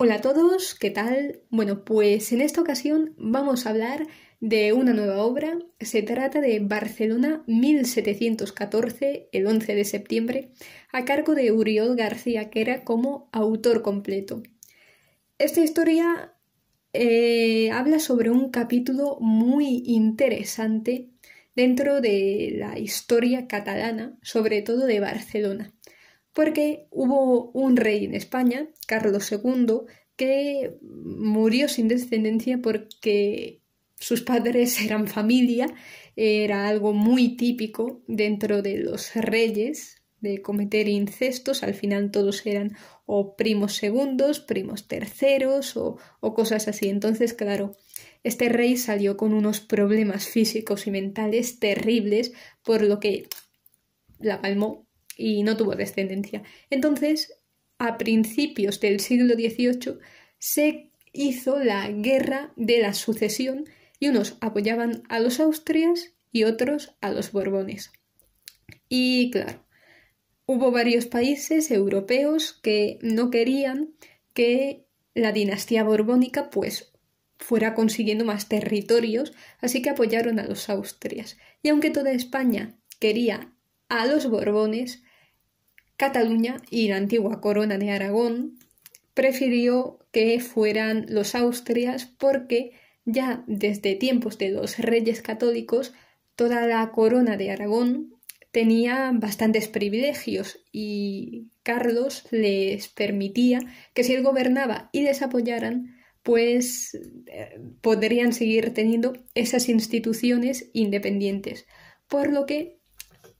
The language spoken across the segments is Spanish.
Hola a todos, ¿qué tal? Bueno, pues en esta ocasión vamos a hablar de una nueva obra. Se trata de Barcelona 1714, el 11 de septiembre, a cargo de Uriol García Quera como autor completo. Esta historia eh, habla sobre un capítulo muy interesante dentro de la historia catalana, sobre todo de Barcelona porque hubo un rey en España, Carlos II, que murió sin descendencia porque sus padres eran familia, era algo muy típico dentro de los reyes de cometer incestos, al final todos eran o primos segundos, primos terceros o, o cosas así. Entonces, claro, este rey salió con unos problemas físicos y mentales terribles, por lo que la palmó y no tuvo descendencia. Entonces, a principios del siglo XVIII se hizo la guerra de la sucesión y unos apoyaban a los Austrias y otros a los Borbones. Y claro, hubo varios países europeos que no querían que la dinastía borbónica pues fuera consiguiendo más territorios, así que apoyaron a los Austrias. Y aunque toda España quería a los Borbones, Cataluña y la antigua corona de Aragón, prefirió que fueran los Austrias porque ya desde tiempos de los reyes católicos toda la corona de Aragón tenía bastantes privilegios y Carlos les permitía que si él gobernaba y les apoyaran, pues eh, podrían seguir teniendo esas instituciones independientes. Por lo que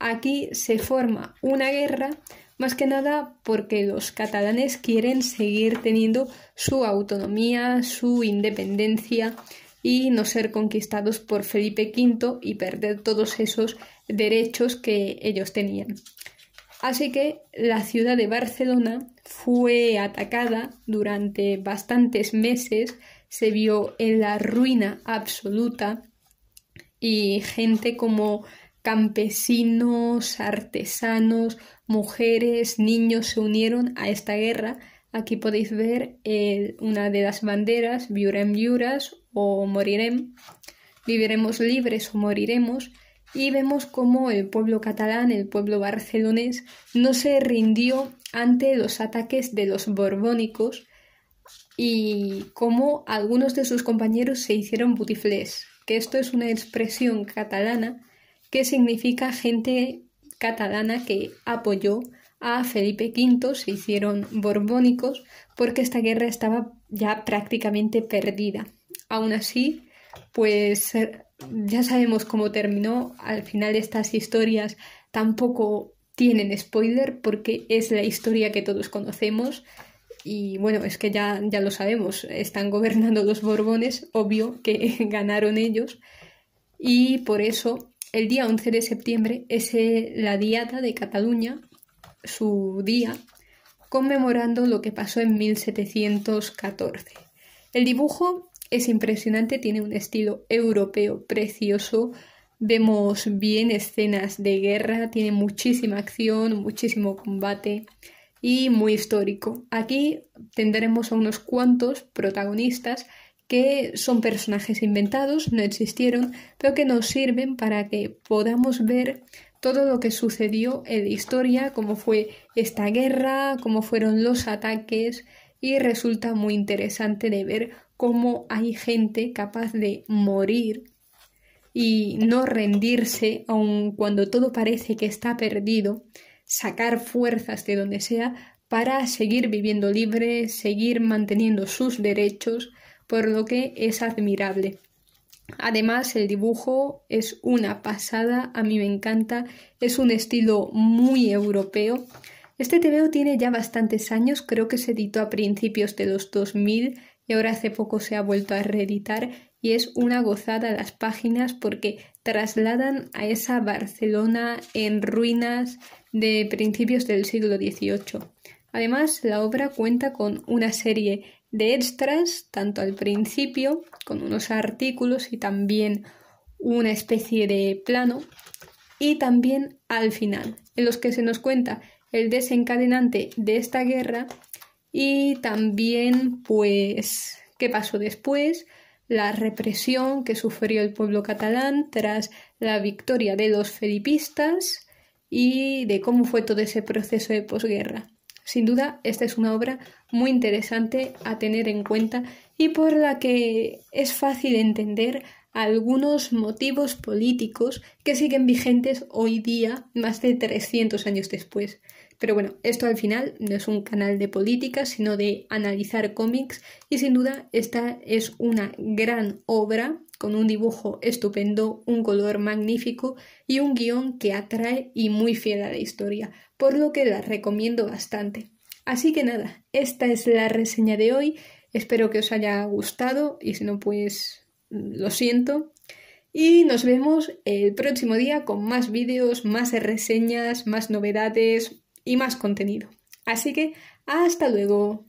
aquí se forma una guerra más que nada porque los catalanes quieren seguir teniendo su autonomía, su independencia y no ser conquistados por Felipe V y perder todos esos derechos que ellos tenían. Así que la ciudad de Barcelona fue atacada durante bastantes meses, se vio en la ruina absoluta y gente como campesinos, artesanos, mujeres, niños se unieron a esta guerra. Aquí podéis ver eh, una de las banderas, Viurem Viuras o Morirem, viviremos libres o moriremos, y vemos cómo el pueblo catalán, el pueblo barcelonés, no se rindió ante los ataques de los borbónicos y cómo algunos de sus compañeros se hicieron butiflés, que esto es una expresión catalana que significa gente catalana que apoyó a Felipe V, se hicieron borbónicos, porque esta guerra estaba ya prácticamente perdida. Aún así, pues eh, ya sabemos cómo terminó. Al final estas historias tampoco tienen spoiler porque es la historia que todos conocemos. Y bueno, es que ya, ya lo sabemos, están gobernando los Borbones, obvio que ganaron ellos. Y por eso el día 11 de septiembre es la Diada de Cataluña, su día, conmemorando lo que pasó en 1714. El dibujo es impresionante, tiene un estilo europeo precioso, vemos bien escenas de guerra, tiene muchísima acción, muchísimo combate y muy histórico. Aquí tendremos a unos cuantos protagonistas que son personajes inventados, no existieron, pero que nos sirven para que podamos ver todo lo que sucedió en la historia, cómo fue esta guerra, cómo fueron los ataques, y resulta muy interesante de ver cómo hay gente capaz de morir y no rendirse, aun cuando todo parece que está perdido, sacar fuerzas de donde sea para seguir viviendo libre, seguir manteniendo sus derechos, por lo que es admirable. Además, el dibujo es una pasada, a mí me encanta, es un estilo muy europeo. Este TVO tiene ya bastantes años, creo que se editó a principios de los 2000 y ahora hace poco se ha vuelto a reeditar y es una gozada las páginas porque trasladan a esa Barcelona en ruinas de principios del siglo XVIII. Además, la obra cuenta con una serie de extras, tanto al principio, con unos artículos y también una especie de plano, y también al final, en los que se nos cuenta el desencadenante de esta guerra y también pues qué pasó después, la represión que sufrió el pueblo catalán tras la victoria de los felipistas y de cómo fue todo ese proceso de posguerra. Sin duda, esta es una obra muy interesante a tener en cuenta y por la que es fácil entender algunos motivos políticos que siguen vigentes hoy día, más de 300 años después. Pero bueno, esto al final no es un canal de política, sino de analizar cómics y sin duda esta es una gran obra con un dibujo estupendo, un color magnífico y un guión que atrae y muy fiel a la historia, por lo que la recomiendo bastante. Así que nada, esta es la reseña de hoy, espero que os haya gustado y si no pues mm, lo siento. Y nos vemos el próximo día con más vídeos, más reseñas, más novedades y más contenido. Así que hasta luego.